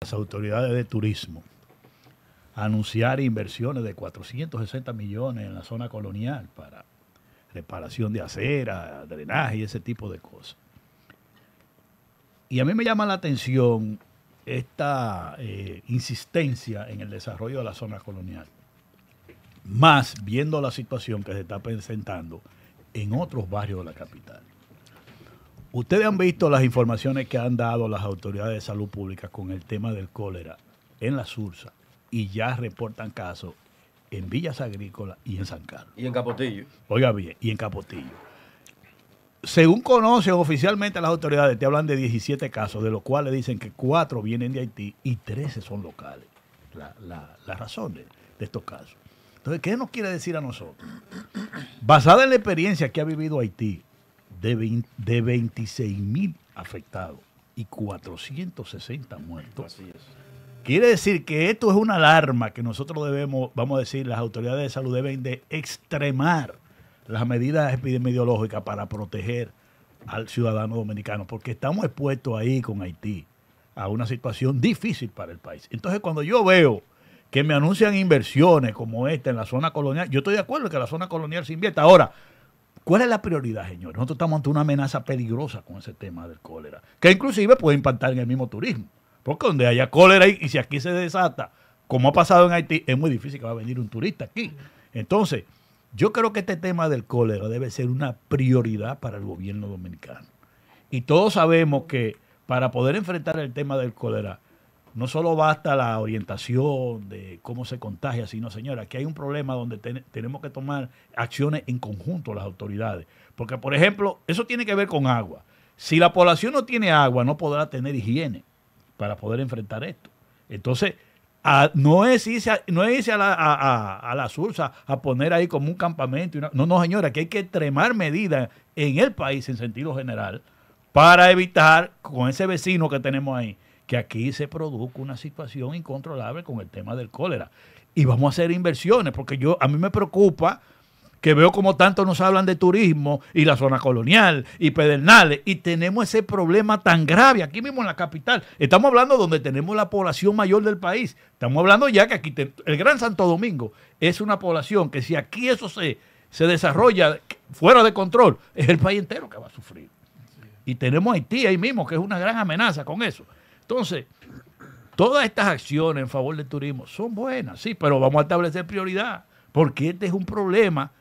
las autoridades de turismo anunciar inversiones de 460 millones en la zona colonial para reparación de acera, drenaje y ese tipo de cosas. Y a mí me llama la atención esta eh, insistencia en el desarrollo de la zona colonial, más viendo la situación que se está presentando en otros barrios de la capital. Ustedes han visto las informaciones que han dado las autoridades de salud pública con el tema del cólera en la Sursa y ya reportan casos en Villas Agrícolas y en San Carlos. Y en Capotillo. Oiga bien, y en Capotillo. Según conocen oficialmente las autoridades, te hablan de 17 casos, de los cuales dicen que 4 vienen de Haití y 13 son locales. La, la, de estos casos. Entonces, ¿qué nos quiere decir a nosotros? Basada en la experiencia que ha vivido Haití de, 26 mil afectados y 460 muertos. Así Quiere decir que esto es una alarma que nosotros debemos, vamos a decir, las autoridades de salud deben de extremar las medidas epidemiológicas para proteger al ciudadano dominicano, porque estamos expuestos ahí con Haití a una situación difícil para el país. Entonces, cuando yo veo que me anuncian inversiones como esta en la zona colonial, yo estoy de acuerdo que la zona colonial se invierta. Ahora, ¿Cuál es la prioridad, señores? Nosotros estamos ante una amenaza peligrosa con ese tema del cólera, que inclusive puede impactar en el mismo turismo. Porque donde haya cólera y, y si aquí se desata, como ha pasado en Haití, es muy difícil que va a venir un turista aquí. Entonces, yo creo que este tema del cólera debe ser una prioridad para el gobierno dominicano. Y todos sabemos que para poder enfrentar el tema del cólera, no solo basta la orientación de cómo se contagia, sino, señora, que hay un problema donde tenemos que tomar acciones en conjunto las autoridades. Porque, por ejemplo, eso tiene que ver con agua. Si la población no tiene agua, no podrá tener higiene para poder enfrentar esto. Entonces, no es irse, a, no es a, la, a, sursa a poner ahí como un campamento. no, no, señora, que hay que tremar medidas en el país en sentido general para evitar con ese vecino que tenemos ahí que aquí se produzca una situación incontrolable con el tema del cólera. Y vamos a hacer inversiones, porque yo a mí me preocupa que veo como tanto nos hablan de turismo y la zona colonial y Pedernales y tenemos ese problema tan grave aquí mismo en la capital. Estamos hablando donde tenemos la población mayor del país. Estamos hablando ya que aquí el Gran Santo Domingo es una población que si aquí eso se, se desarrolla fuera de control, es el país entero que va a sufrir. Y tenemos Haití ahí mismo, que es una gran amenaza con eso. Entonces, todas estas acciones en favor del turismo son buenas, sí, pero vamos a establecer prioridad, porque este es un problema.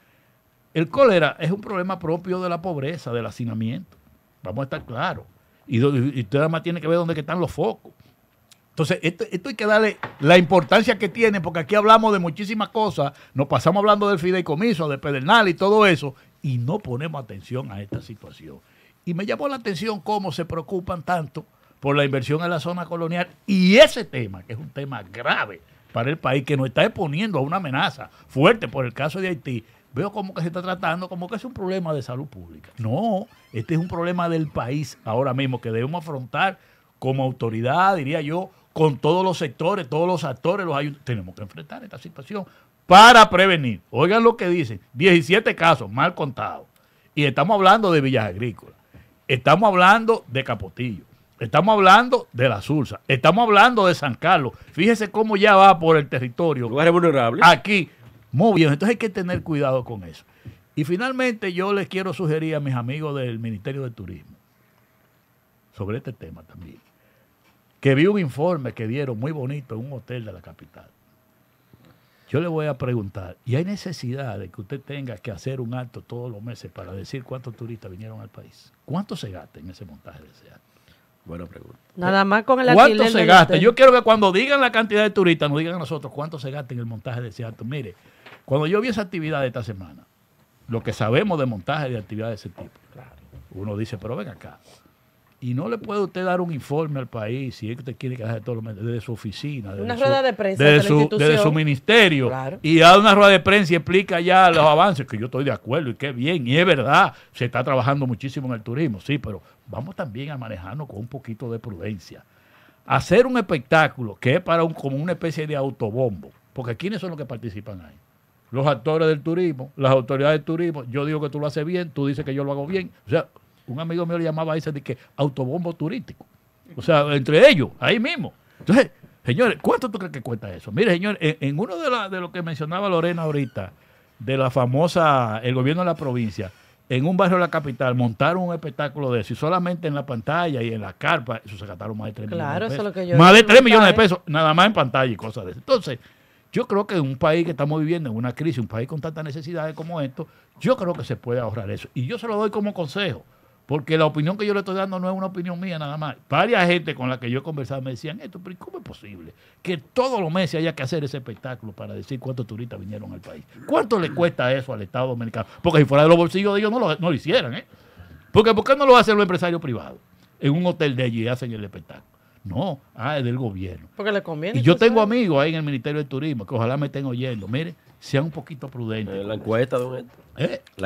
El cólera es un problema propio de la pobreza, del hacinamiento. Vamos a estar claros. Y, y usted además tiene que ver dónde están los focos. Entonces, esto, esto, hay que darle la importancia que tiene, porque aquí hablamos de muchísimas cosas, nos pasamos hablando del fideicomiso, de Pedernal y todo eso, y no ponemos atención a esta situación. Y me llamó la atención cómo se preocupan tanto por la inversión en la zona colonial y ese tema, que es un tema grave para el país, que nos está exponiendo a una amenaza fuerte por el caso de Haití, veo como que se está tratando como que es un problema de salud pública. No, este es un problema del país ahora mismo que debemos afrontar como autoridad, diría yo, con todos los sectores, todos los actores, los ayuntamientos. Tenemos que enfrentar esta situación para prevenir. Oigan lo que dicen, 17 casos mal contados. Y estamos hablando de Villas Agrícolas, estamos hablando de Capotillo, Estamos hablando de la Sursa, estamos hablando de San Carlos. Fíjese cómo ya va por el territorio. Lugares vulnerables. Aquí, muy bien. Entonces hay que tener cuidado con eso. Y finalmente yo les quiero sugerir a mis amigos del Ministerio de Turismo sobre este tema también. Que vi un informe que dieron muy bonito en un hotel de la capital. Yo le voy a preguntar, ¿y hay necesidad de que usted tenga que hacer un acto todos los meses para decir cuántos turistas vinieron al país? ¿Cuánto se gasta en ese montaje de ese acto? Buena pregunta. Nada más con el ¿Cuánto se gasta? Yo quiero que cuando digan la cantidad de turistas, nos digan a nosotros cuánto se gasta en el montaje de ese acto. Mire, cuando yo vi esa actividad de esta semana, lo que sabemos de montaje de actividades de ese tipo, uno dice, pero ven acá, y no le puede usted dar un informe al país si es que usted quiere que haga todo desde su oficina. Desde su, de su, ministerio. Y da una rueda de prensa y explica ya los avances, que yo estoy de acuerdo y qué bien. Y es verdad, se está trabajando muchísimo en el turismo, sí, pero vamos también a manejarnos con un poquito de prudencia. Hacer un espectáculo que es para un, como una especie de autobombo. Porque ¿quiénes son los que participan ahí? Los actores del turismo, las autoridades del turismo. Yo digo que tú lo haces bien, tú dices que yo lo hago bien. O sea, un amigo mío le llamaba ese de que autobombo turístico. O sea, entre ellos, ahí mismo. Entonces, señores, ¿cuánto tú crees que cuesta eso? Mire, señores, en, uno de, la, de lo que mencionaba Lorena ahorita, de la famosa, el gobierno de la provincia, en un barrio de la capital montaron un espectáculo de eso y solamente en la pantalla y en la carpa, eso se gastaron más de 3 millones de pesos. más de 3 millones de pesos, nada más en pantalla y cosas de eso. Entonces, yo creo que en un país que estamos viviendo en una crisis, un país con tantas necesidades como esto, yo creo que se puede ahorrar eso. Y yo se lo doy como consejo. Porque la opinión que yo le estoy dando no es una opinión mía nada más. Varias gente con la que yo he conversado me decían esto, pero ¿cómo es posible que todos los meses haya que hacer ese espectáculo para decir cuántos turistas vinieron al país? ¿Cuánto le cuesta eso al Estado Dominicano? Porque si fuera de los bolsillos de ellos no lo, no hicieran, ¿eh? Porque ¿por qué no lo hacen los empresarios privados? En un hotel de allí hacen el espectáculo. No, ah, es del gobierno. Porque le conviene. Y yo tengo amigos ahí en el Ministerio de Turismo que ojalá me estén oyendo. Mire, sean un poquito prudentes. Eh, la encuesta, don ¿Eh? La